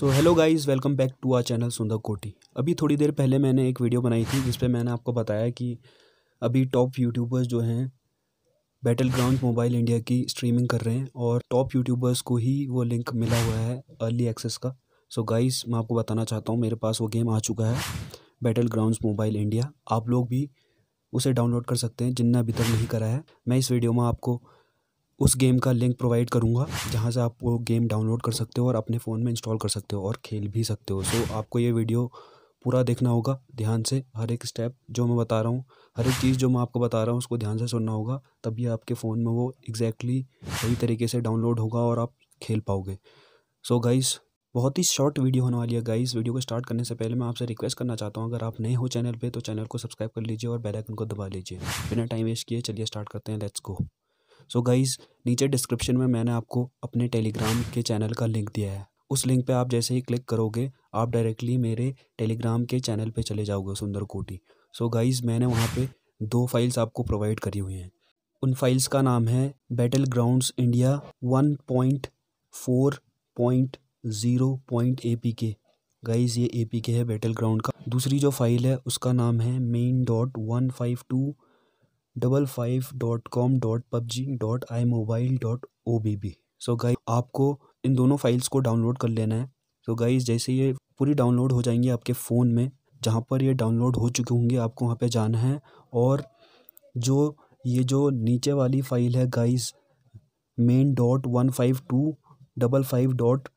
so hello guys welcome back to our channel Sundar Koti अभी थोड़ी देर पहले मैंने एक वीडियो बनाई थी जिसपे मैंने आपको बताया कि अभी टॉप यूट्यूबर्स जो हैं बैटल ग्राउंड मोबाइल इंडिया की स्ट्रीमिंग कर रहे हैं और टॉप यूट्यूबर्स को ही वो लिंक मिला हुआ है अर्ली एक्सेस का सो so गाइस मैं आपको बताना चाहता हूँ मेरे पास वो गेम आ चुका है बैटल ग्राउंड मोबाइल इंडिया आप लोग भी उसे डाउनलोड कर सकते हैं जिनने अभी तक नहीं करा है मैं इस वीडियो में आपको उस गेम का लिंक प्रोवाइड करूँगा जहाँ से आप वो गेम डाउनलोड कर सकते हो और अपने फ़ोन में इंस्टॉल कर सकते हो और खेल भी सकते हो सो आपको ये वीडियो पूरा देखना होगा ध्यान से हर एक स्टेप जो मैं बता रहा हूँ हर एक चीज़ जो मैं आपको बता रहा हूँ उसको ध्यान से सुनना होगा तभी आपके फ़ोन में वो एग्जैक्टली सही तरीके से डाउनलोड होगा और आप खेल पाओगे सो so गाइस बहुत ही शॉर्ट वीडियो होने वाली है गाइस वीडियो को स्टार्ट करने से पहले मैं आपसे रिक्वेस्ट करना चाहता हूँ अगर आप नए हो चैनल पे तो चैनल को सब्सक्राइब कर लीजिए और बेलाइकन को दबा लीजिए बिना टाइम वेस्ट किए चलिए स्टार्ट करते हैं लेट्स गो सो गाइज़ नीचे डिस्क्रिप्शन में मैंने आपको अपने टेलीग्राम के चैनल का लिंक दिया है उस लिंक पे आप जैसे ही क्लिक करोगे आप डायरेक्टली मेरे टेलीग्राम के चैनल पे चले जाओगे सुंदर कोटी सो so गाइज़ मैंने वहाँ पे दो फाइल्स आपको प्रोवाइड करी हुई हैं उन फाइल्स का नाम है battle ground India one point four point zero point A P K guys ये ए पी के है बैटल ग्राउंड का दूसरी जो फाइल है उसका नाम है main dot one five two double five dot com dot PUBG dot I mobile dot O B B so guy आपको इन दोनों फाइल्स को डाउनलोड कर लेना है सो so गाइज जैसे ये पूरी डाउनलोड हो जाएंगी आपके फ़ोन में जहाँ पर ये डाउनलोड हो चुके होंगे आपको वहाँ पे जाना है और जो ये जो नीचे वाली फ़ाइल है guys main dot one five two double five dot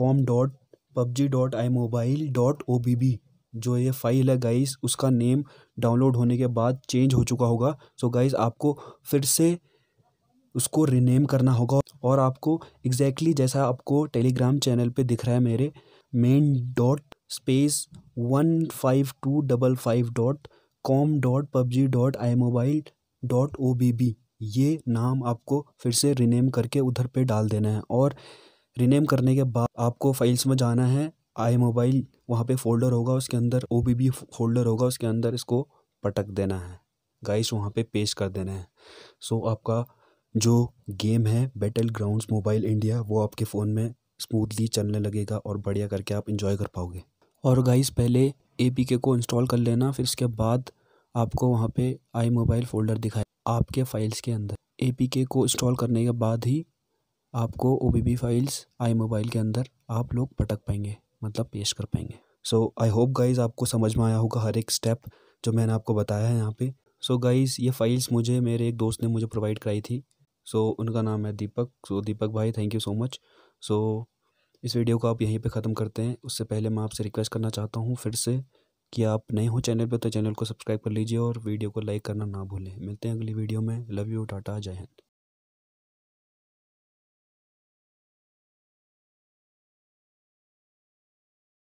com dot PUBG dot I mobile dot O B B जो ये फाइल है गाइस उसका नेम डाउनलोड होने के बाद चेंज हो चुका होगा सो so गाइस आपको फिर से उसको रिनेम करना होगा और आपको एग्जैक्टली exactly जैसा आपको टेलीग्राम चैनल पे दिख रहा है मेरे main dot space one five two double five dot com dot PUBG dot I mobile dot O B B ये नाम आपको फिर से रिनेम करके उधर पे डाल देना है और रिनेम करने के बाद आपको फाइल्स में जाना है आई मोबाइल वहाँ पे फोल्डर होगा उसके अंदर ओ बी बी फोल्डर होगा उसके अंदर इसको पटक देना है गाइस वहाँ पे पेश कर देना है सो so, आपका जो गेम है बैटल ग्राउंड मोबाइल इंडिया वो आपके फ़ोन में स्मूथली चलने लगेगा और बढ़िया करके आप इन्जॉय कर पाओगे और गाइस पहले ए को इंस्टॉल कर लेना फिर उसके बाद आपको वहाँ पे आई मोबाइल फोल्डर दिखाए आपके फाइल्स के अंदर ए को इंस्टॉल करने के बाद ही आपको ओ फाइल्स आई मोबाइल के अंदर आप लोग पटक पाएंगे मतलब पेश कर पाएंगे सो आई होप गाइज़ आपको समझ में आया होगा हर एक स्टेप जो मैंने आपको बताया है यहाँ पे सो so गाइज़ ये फाइल्स मुझे मेरे एक दोस्त ने मुझे प्रोवाइड कराई थी सो so, उनका नाम है दीपक सो so, दीपक भाई thank you so much so इस वीडियो को आप यहीं पे ख़त्म करते हैं उससे पहले मैं आपसे रिक्वेस्ट करना चाहता हूँ फिर से कि आप नए हो चैनल पे तो चैनल को सब्सक्राइब कर लीजिए और वीडियो को लाइक करना ना भूलें मिलते हैं अगली वीडियो में लव यू टाटा जय हिंद